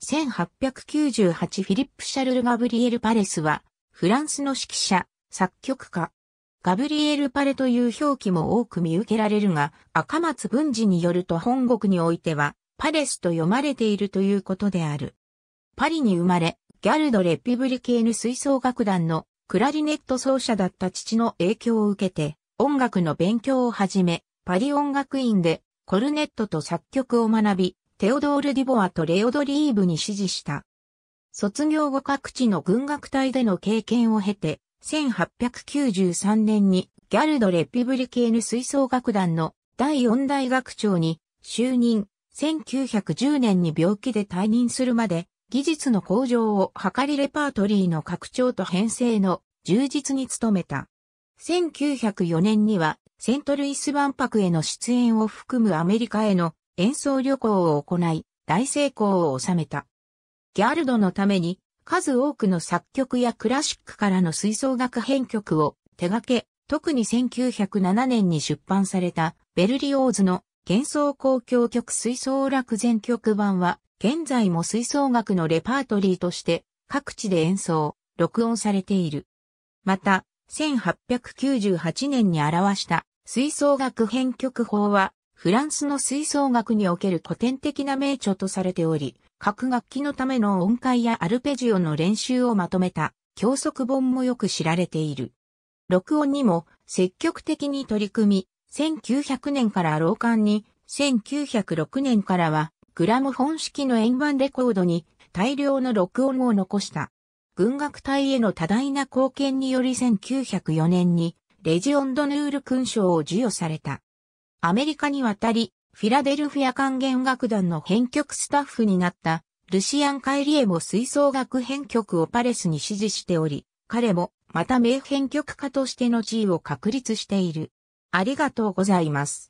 1898フィリップ・シャルル・ガブリエル・パレスは、フランスの指揮者、作曲家。ガブリエル・パレという表記も多く見受けられるが、赤松文治によると本国においては、パレスと読まれているということである。パリに生まれ、ギャルド・レピブリケーヌ吹奏楽団のクラリネット奏者だった父の影響を受けて、音楽の勉強を始め、パリ音楽院でコルネットと作曲を学び、テオドール・ディボアとレオドリーブに指示した。卒業後各地の軍学隊での経験を経て、1893年にギャルド・レピブリケーヌ吹奏楽団の第四大学長に就任、1910年に病気で退任するまで、技術の向上を図りレパートリーの拡張と編成の充実に努めた。1904年にはセントルイス万博への出演を含むアメリカへの演奏旅行を行い、大成功を収めた。ギャルドのために、数多くの作曲やクラシックからの吹奏楽編曲を手掛け、特に1907年に出版されたベルリオーズの幻想交響曲吹奏楽全曲版は、現在も吹奏楽のレパートリーとして各地で演奏、録音されている。また、1898年に表した吹奏楽編曲法はフランスの吹奏楽における古典的な名著とされており、各楽器のための音階やアルペジオの練習をまとめた教則本もよく知られている。録音にも積極的に取り組み、1900年から老館に、1906年からはグラム本式の円盤レコードに大量の録音を残した。軍楽隊への多大な貢献により1904年にレジオンドヌール勲章を授与された。アメリカに渡り、フィラデルフィア管弦楽団の編曲スタッフになったルシアン・カイリエも吹奏楽編曲をパレスに指示しており、彼もまた名編曲家としての地位を確立している。ありがとうございます。